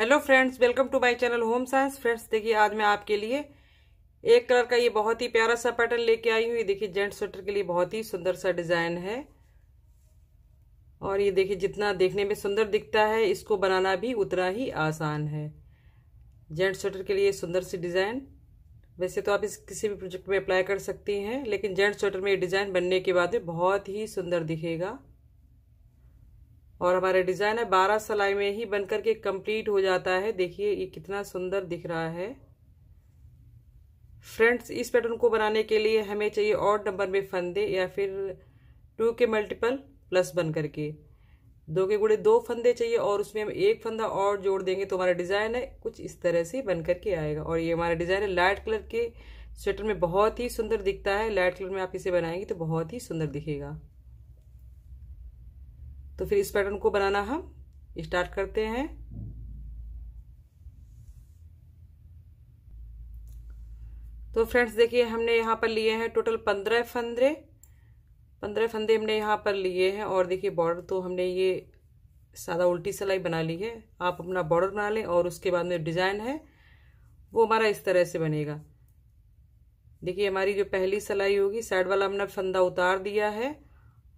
hello friends welcome to my channel home science friends देखिए आज मैं आपके लिए एक कलर का ये बहुत ही प्यारा सा पैटर्न लेके आई हूँ ये देखिए जेंट स्वेटर के लिए बहुत ही सुंदर सा डिज़ाइन है और ये देखिए जितना देखने में सुंदर दिखता है इसको बनाना भी उतना ही आसान है जेंट स्वेटर के लिए सुंदर सी डिज़ाइन वैसे तो आप इस किसी भी प्रोजेक्ट में अप्लाई कर सकती हैं लेकिन जेंट स्वेटर में ये डिज़ाइन बनने के बाद बहुत ही सुंदर दिखेगा और हमारा डिज़ाइन है बारह सलाई में ही बनकर के कंप्लीट हो जाता है देखिए ये कितना सुंदर दिख रहा है फ्रेंड्स इस पैटर्न को बनाने के लिए हमें चाहिए और नंबर में फंदे या फिर टू के मल्टीपल प्लस बन करके दो के गुड़े दो फंदे चाहिए और उसमें हम एक फंदा और जोड़ देंगे तो हमारा डिज़ाइन है कुछ इस तरह से बन करके आएगा और ये हमारा डिज़ाइन है लाइट कलर के स्वेटर में बहुत ही सुंदर दिखता है लाइट कलर में आप इसे बनाएंगे तो बहुत ही सुंदर दिखेगा तो फिर इस पैटर्न को बनाना हम स्टार्ट करते हैं तो फ्रेंड्स देखिए हमने यहाँ पर लिए हैं टोटल पंद्रह फंदे पंद्रह फंदे हमने यहाँ पर लिए हैं और देखिए बॉर्डर तो हमने ये सादा उल्टी सिलाई बना ली है आप अपना बॉर्डर बना लें और उसके बाद में डिज़ाइन है वो हमारा इस तरह से बनेगा देखिए हमारी जो पहली सिलाई होगी साइड वाला हमने फंदा उतार दिया है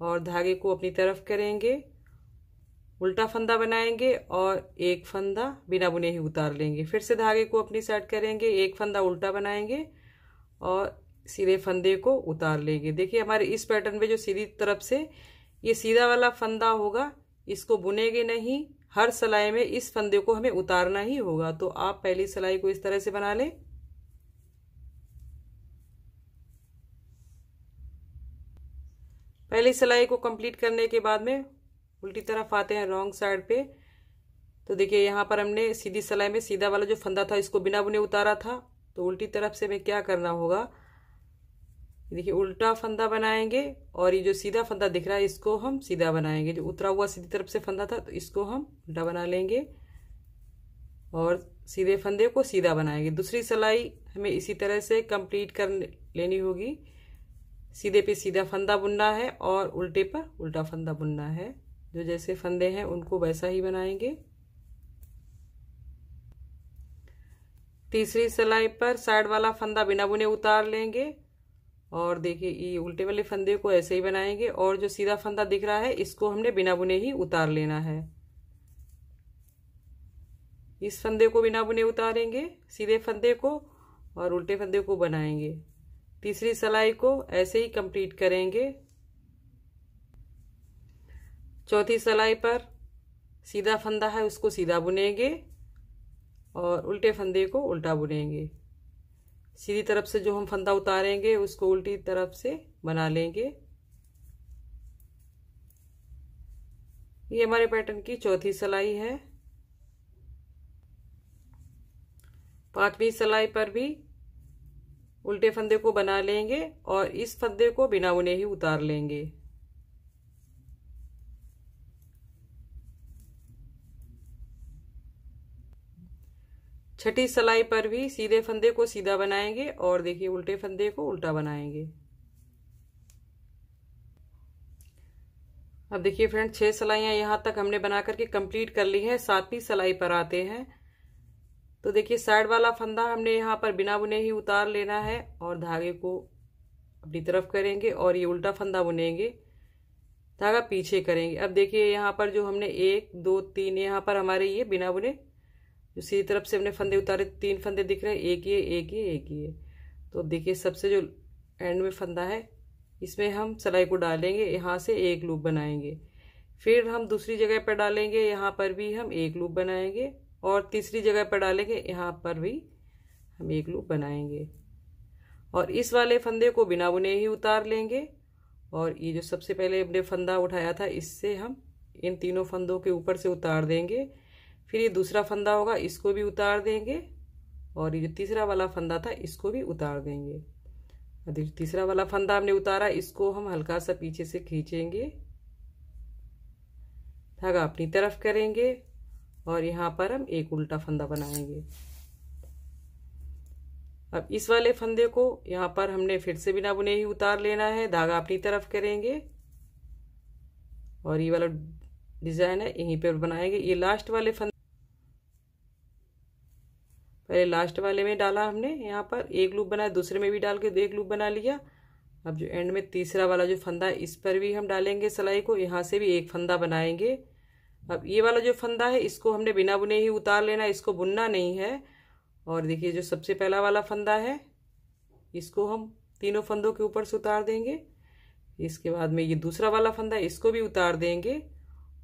और धागे को अपनी तरफ करेंगे उल्टा फंदा बनाएंगे और एक फंदा बिना बुने ही उतार लेंगे फिर से धागे को अपनी साइड करेंगे एक फंदा उल्टा बनाएंगे और सीधे फंदे को उतार लेंगे देखिए हमारे इस पैटर्न में जो सीधी तरफ से ये सीधा वाला फंदा होगा इसको बुनेंगे नहीं हर सिलाई में इस फंदे को हमें उतारना ही होगा तो आप पहली सिलाई को इस तरह से बना लें पहले सिलाई को कंप्लीट करने के बाद में उल्टी तरफ आते हैं रॉन्ग साइड पे तो देखिए यहाँ पर हमने सीधी सिलाई में सीधा वाला जो फंदा था इसको बिना बुने उतारा था तो उल्टी तरफ से हमें क्या करना होगा देखिए उल्टा फंदा बनाएंगे और ये जो सीधा फंदा दिख रहा है इसको हम सीधा बनाएंगे जो उतरा हुआ सीधी तरफ से फंदा था तो इसको हम उल्टा बना लेंगे और सीधे फंदे को सीधा बनाएंगे दूसरी सिलाई हमें इसी तरह से कंप्लीट कर लेनी होगी सीधे पे सीधा फंदा बुनना है और उल्टे पर उल्टा फंदा बुनना है जो जैसे फंदे हैं उनको वैसा ही बनाएंगे तीसरी सिलाई पर साइड वाला फंदा बिना बुने उतार लेंगे और देखिए ये उल्टे वाले फंदे को ऐसे ही बनाएंगे और जो सीधा फंदा दिख रहा है इसको हमने बिना बुने ही उतार लेना है इस फंदे को बिना बुने उतारेंगे सीधे फंदे को और उल्टे फंदे को बनाएंगे तीसरी सलाई को ऐसे ही कंप्लीट करेंगे चौथी सलाई पर सीधा फंदा है उसको सीधा बुनेंगे और उल्टे फंदे को उल्टा बुनेंगे सीधी तरफ से जो हम फंदा उतारेंगे उसको उल्टी तरफ से बना लेंगे ये हमारे पैटर्न की चौथी सलाई है पांचवी सलाई पर भी उल्टे फंदे को बना लेंगे और इस फंदे को बिना उन्हें ही उतार लेंगे छठी सलाई पर भी सीधे फंदे को सीधा बनाएंगे और देखिए उल्टे फंदे को उल्टा बनाएंगे अब देखिए फ्रेंड छह सलाइयां यहां तक हमने बना करके कंप्लीट कर ली है सातवीं सलाई पर आते हैं तो देखिए साइड वाला फंदा हमने यहाँ पर बिना बुने ही उतार लेना है और धागे को अपनी तरफ करेंगे और ये उल्टा फंदा बुनेंगे धागा पीछे करेंगे अब देखिए यहाँ पर जो हमने एक दो तीन यहाँ पर हमारे ये बिना बुने जो सीधी तरफ से हमने फंदे उतारे तीन फंदे दिख रहे हैं एक ये एक ये एक ये तो देखिए सबसे जो एंड में फंदा है इसमें हम सिलाई को डालेंगे यहाँ से एक लूप बनाएंगे फिर हम दूसरी जगह पर डालेंगे यहाँ पर भी हम एक लूप बनाएंगे और तीसरी जगह पर डालेंगे यहाँ पर भी हम एक लूप बनाएंगे और इस वाले फंदे को बिना बुने ही उतार लेंगे और ये जो सबसे पहले हमने फंदा उठाया था इससे हम इन तीनों फंदों के ऊपर से उतार देंगे फिर ये दूसरा फंदा होगा इसको भी उतार देंगे और ये जो तीसरा वाला फंदा था इसको भी उतार देंगे अभी तीसरा वाला फंदा हमने उतारा इसको हम हल्का सा पीछे से खींचेंगे धागा अपनी तरफ करेंगे और यहाँ पर हम एक उल्टा फंदा बनाएंगे अब इस वाले फंदे को यहाँ पर हमने फिर से बिना बुने ही उतार लेना है धागा अपनी तरफ करेंगे और ये वाला डिज़ाइन है यहीं पर बनाएंगे ये लास्ट वाले फंदे पहले लास्ट वाले में डाला हमने यहाँ पर एक लूप बनाया दूसरे में भी डाल के एक लूप बना लिया अब जो एंड में तीसरा वाला जो फंदा है इस पर भी हम डालेंगे सिलाई को यहाँ से भी एक फंदा बनाएंगे अब ये वाला जो फंदा है इसको हमने बिना बुने ही उतार लेना इसको बुनना नहीं है और देखिए जो सबसे पहला वाला फंदा है इसको हम तीनों फंदों के ऊपर से उतार देंगे इसके बाद में ये दूसरा वाला फंदा है इसको भी उतार देंगे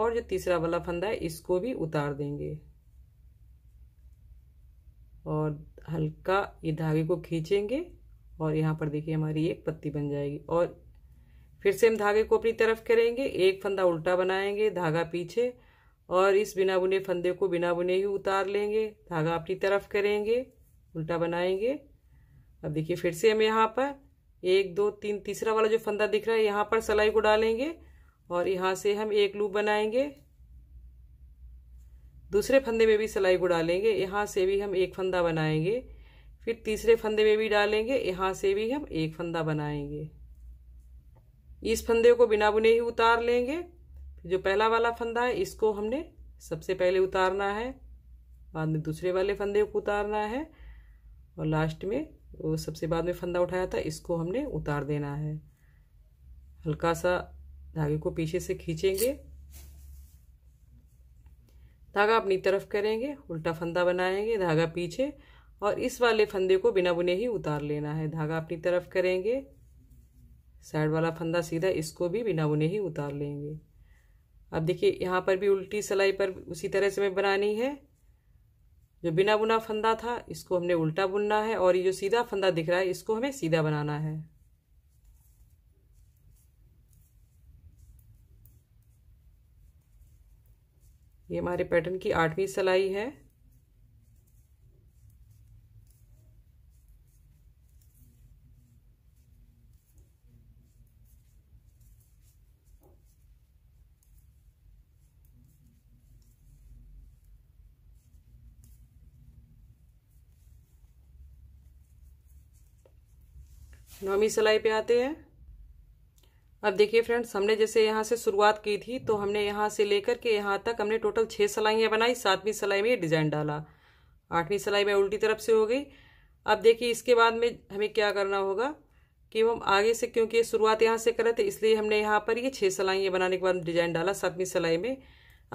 और जो तीसरा वाला फंदा है इसको भी उतार देंगे और हल्का ये धागे को खींचेंगे और यहाँ पर देखिए हमारी एक पत्ती बन जाएगी और फिर से हम धागे को अपनी तरफ करेंगे एक फंदा उल्टा बनाएंगे धागा पीछे और इस बिना बुने फंदे को बिना बुने ही उतार लेंगे धागा अपनी तरफ करेंगे उल्टा बनाएंगे अब देखिए फिर से हम यहाँ पर एक दो तीन तीसरा वाला जो फंदा दिख रहा है यहाँ पर सलाई को डालेंगे और यहाँ से हम एक लूप बनाएंगे दूसरे फंदे में भी सलाई को डालेंगे यहाँ से भी हम एक फंदा बनाएंगे फिर तीसरे फंदे में भी डालेंगे यहाँ से भी हम एक फंदा बनाएंगे इस फंदे को बिना बुने ही उतार लेंगे जो पहला वाला फंदा है इसको हमने सबसे पहले उतारना है बाद में दूसरे वाले फंदे को उतारना है और लास्ट में वो सबसे बाद में फंदा उठाया था इसको हमने उतार देना है हल्का सा धागे को पीछे से खींचेंगे धागा अपनी तरफ करेंगे उल्टा फंदा बनाएंगे धागा पीछे और इस वाले फंदे को बिना बुने ही उतार लेना है धागा अपनी तरफ करेंगे साइड वाला फंदा सीधा इसको भी बिना बुने ही उतार लेंगे अब देखिए यहाँ पर भी उल्टी सिलाई पर उसी तरह से हमें बनानी है जो बिना बुना फंदा था इसको हमने उल्टा बुनना है और ये जो सीधा फंदा दिख रहा है इसको हमें सीधा बनाना है ये हमारे पैटर्न की आठवीं सिलाई है नौवीं सिलाई पे आते हैं अब देखिए फ्रेंड्स हमने जैसे यहाँ से शुरुआत की थी तो हमने यहाँ से लेकर के यहाँ तक हमने टोटल छः सिलाइयाँ बनाई सातवीं सिलाई में ये डिज़ाइन डाला आठवीं सिलाई में उल्टी तरफ से हो गई अब देखिए इसके बाद में हमें क्या करना होगा कि हम आगे से क्योंकि शुरुआत यहाँ से करे थे इसलिए हमने यहाँ पर ये छः सिलाइयाँ बनाने के बाद डिज़ाइन डाला सातवीं सिलाई में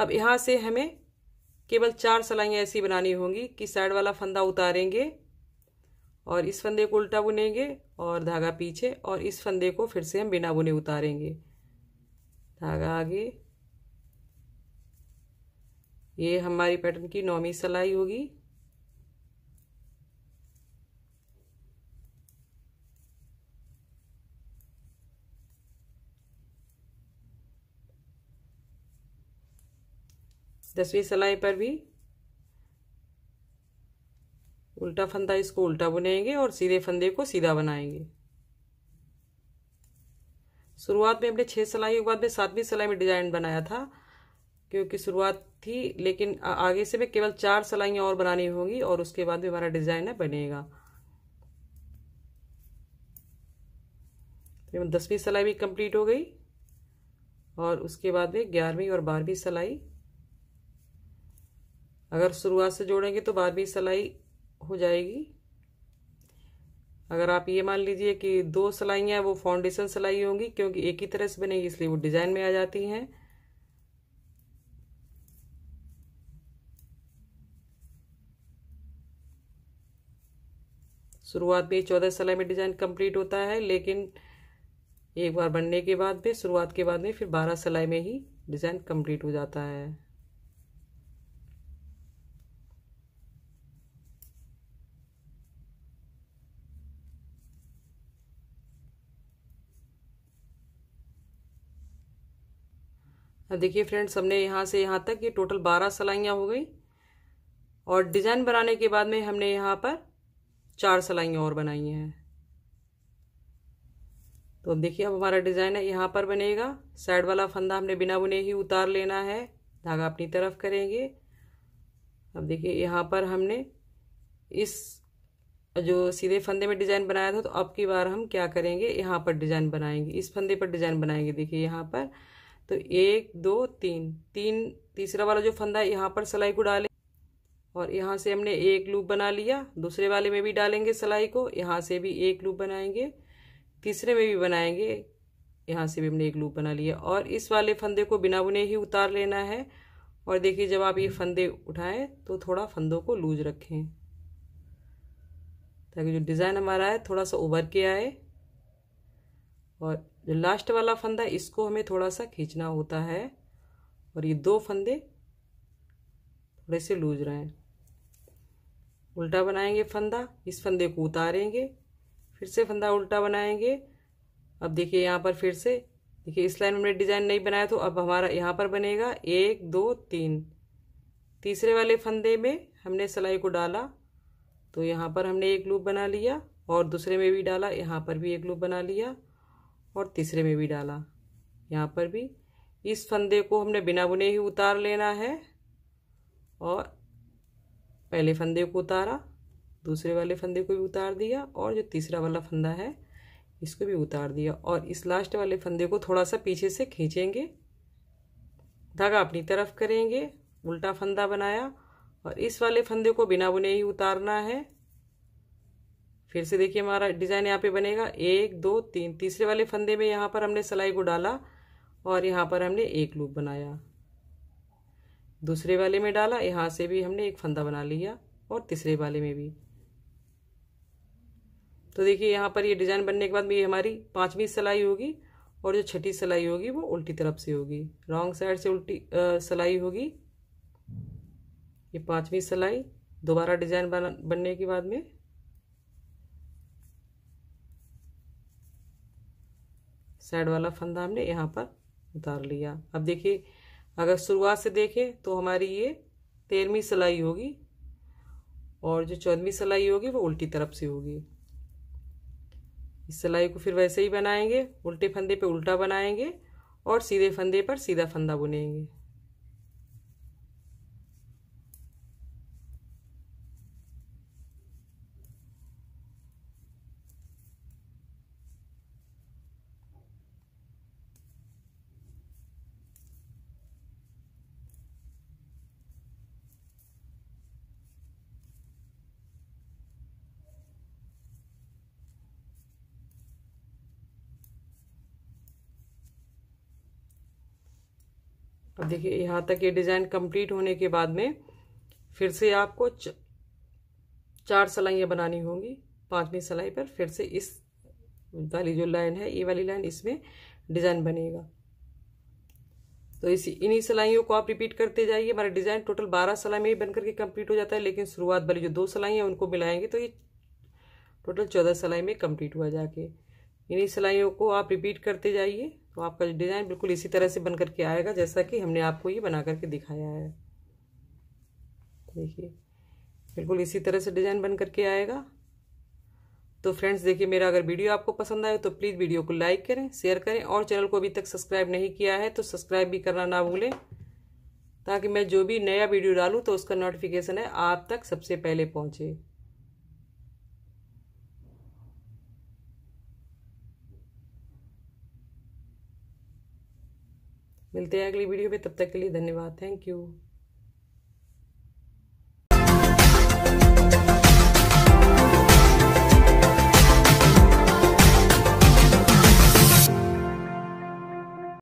अब यहाँ से हमें केवल चार सिलाइयाँ ऐसी बनानी होंगी कि साइड वाला फंदा उतारेंगे और इस फंदे को उल्टा बुनेंगे और धागा पीछे और इस फंदे को फिर से हम बिना बुने उतारेंगे धागा आगे ये हमारी पैटर्न की नौवीं सलाई होगी दसवीं सलाई पर भी उल्टा फंदा इसको उल्टा बुनेंगे और सीधे फंदे को सीधा बनाएंगे शुरुआत में हमने छह सिलाई के बाद में सातवीं सिलाई में डिजाइन बनाया था क्योंकि शुरुआत थी लेकिन आगे से मैं केवल चार सिलाइयाँ और बनानी होगी और उसके बाद में हमारा डिजाइन है बनेगा तो दसवीं सिलाई भी कंप्लीट हो गई और उसके बाद में ग्यारहवीं और बारहवीं सिलाई अगर शुरुआत से जोड़ेंगे तो बारहवीं सिलाई हो जाएगी अगर आप ये मान लीजिए कि दो सिलाइयाँ वो फाउंडेशन सिलाई होंगी क्योंकि एक ही तरह से बनेगी इसलिए वो डिज़ाइन में आ जाती हैं शुरुआत में चौदह सिलाई में डिज़ाइन कंप्लीट होता है लेकिन एक बार बनने के बाद में शुरुआत के बाद में फिर बारह सिलाई में ही डिज़ाइन कंप्लीट हो जाता है देखिए फ्रेंड्स हमने यहाँ से यहाँ तक ये टोटल बारह सलाइयाँ हो गई और डिज़ाइन बनाने के बाद में हमने यहाँ पर चार सलाइयाँ और बनाई हैं तो अब देखिए अब हमारा डिज़ाइन है यहाँ पर बनेगा साइड वाला फंदा हमने बिना बुने ही उतार लेना है धागा अपनी तरफ करेंगे अब देखिए यहाँ पर हमने इस जो सीधे फंदे में डिज़ाइन बनाया था तो अब की बार हम क्या करेंगे यहाँ पर डिज़ाइन बनाएंगे इस फंदे पर डिज़ाइन बनाएंगे देखिए यहाँ पर तो एक दो तीन तीन तीसरा वाला जो फंदा है यहाँ पर सलाई को डालें और यहाँ से हमने एक लूप बना लिया दूसरे वाले में भी डालेंगे सलाई को यहाँ से भी एक लूप बनाएंगे तीसरे में भी बनाएंगे यहाँ से भी हमने एक लूप बना लिया और इस वाले फंदे को बिना बुने ही उतार लेना है और देखिए जब आप ये फंदे उठाएं तो थोड़ा फंदों को लूज रखें ताकि जो डिज़ाइन हमारा है थोड़ा सा उभर के आए और जो लास्ट वाला फंदा इसको हमें थोड़ा सा खींचना होता है और ये दो फंदे थोड़े से लूज रहे हैं उल्टा बनाएंगे फंदा इस फंदे को उतारेंगे फिर से फंदा उल्टा बनाएंगे अब देखिए यहाँ पर फिर से देखिए इस लाइन में हमने डिज़ाइन नहीं बनाया तो अब हमारा यहाँ पर बनेगा एक दो तीन तीसरे वाले फंदे में हमने सिलाई को डाला तो यहाँ पर हमने एक लूप बना लिया और दूसरे में भी डाला यहाँ पर भी एक लूप बना लिया और तीसरे में भी डाला यहाँ पर भी इस फंदे को हमने बिना बुने ही उतार लेना है और पहले फंदे को उतारा दूसरे वाले फंदे को भी उतार दिया और जो तीसरा वाला फंदा है इसको भी उतार दिया और इस लास्ट वाले फंदे को थोड़ा सा पीछे से खींचेंगे धागा अपनी तरफ करेंगे उल्टा फंदा बनाया और इस वाले फंदे को बिना बुने ही उतारना है फिर से देखिए हमारा डिज़ाइन यहाँ पे बनेगा एक दो तीन तीसरे वाले फंदे में यहाँ पर हमने सिलाई को डाला और यहाँ पर हमने एक लूप बनाया दूसरे वाले में डाला यहाँ से भी हमने एक फंदा बना लिया और तीसरे वाले में भी तो देखिए यहाँ पर ये डिज़ाइन बनने के बाद भी हमारी पाँचवीं सिलाई होगी और जो छठी सिलाई होगी वो उल्टी तरफ से होगी रॉन्ग साइड से उल्टी सिलाई होगी ये पाँचवीं सिलाई दोबारा डिज़ाइन बनने के बाद में साइड वाला फंदा हमने यहाँ पर उतार लिया अब देखिए अगर शुरुआत से देखें तो हमारी ये तेरहवीं सिलाई होगी और जो चौदहवीं सिलाई होगी वो उल्टी तरफ से होगी इस सिलाई को फिर वैसे ही बनाएंगे उल्टे फंदे पे उल्टा बनाएंगे और सीधे फंदे पर सीधा फंदा बुनेंगे अब देखिए यहाँ तक ये डिज़ाइन कंप्लीट होने के बाद में फिर से आपको चार सलाइयाँ बनानी होंगी पाँचवीं सलाई पर फिर से इस वाली जो लाइन है ये वाली लाइन इसमें डिज़ाइन बनेगा तो इसी इन्हीं सलाइयों को आप रिपीट करते जाइए हमारा डिज़ाइन टोटल बारह सलाई में ही बनकर के कंप्लीट हो जाता है लेकिन शुरुआत वाली जो दो सलाई हैं उनको मिलाएंगे तो ये टोटल चौदह सलाई में कंप्लीट हुआ जाके इन्हीं सलाइयों को आप रिपीट करते जाइए तो आपका डिज़ाइन बिल्कुल इसी तरह से बन करके आएगा जैसा कि हमने आपको ये बना करके दिखाया है देखिए बिल्कुल इसी तरह से डिज़ाइन बन करके आएगा तो फ्रेंड्स देखिए मेरा अगर वीडियो आपको पसंद आए तो प्लीज़ वीडियो को लाइक करें शेयर करें और चैनल को अभी तक सब्सक्राइब नहीं किया है तो सब्सक्राइब भी करना ना भूलें ताकि मैं जो भी नया वीडियो डालूँ तो उसका नोटिफिकेशन है आप तक सबसे पहले पहुँचे मिलते हैं अगली वीडियो में तब तक के लिए धन्यवाद थैंक यू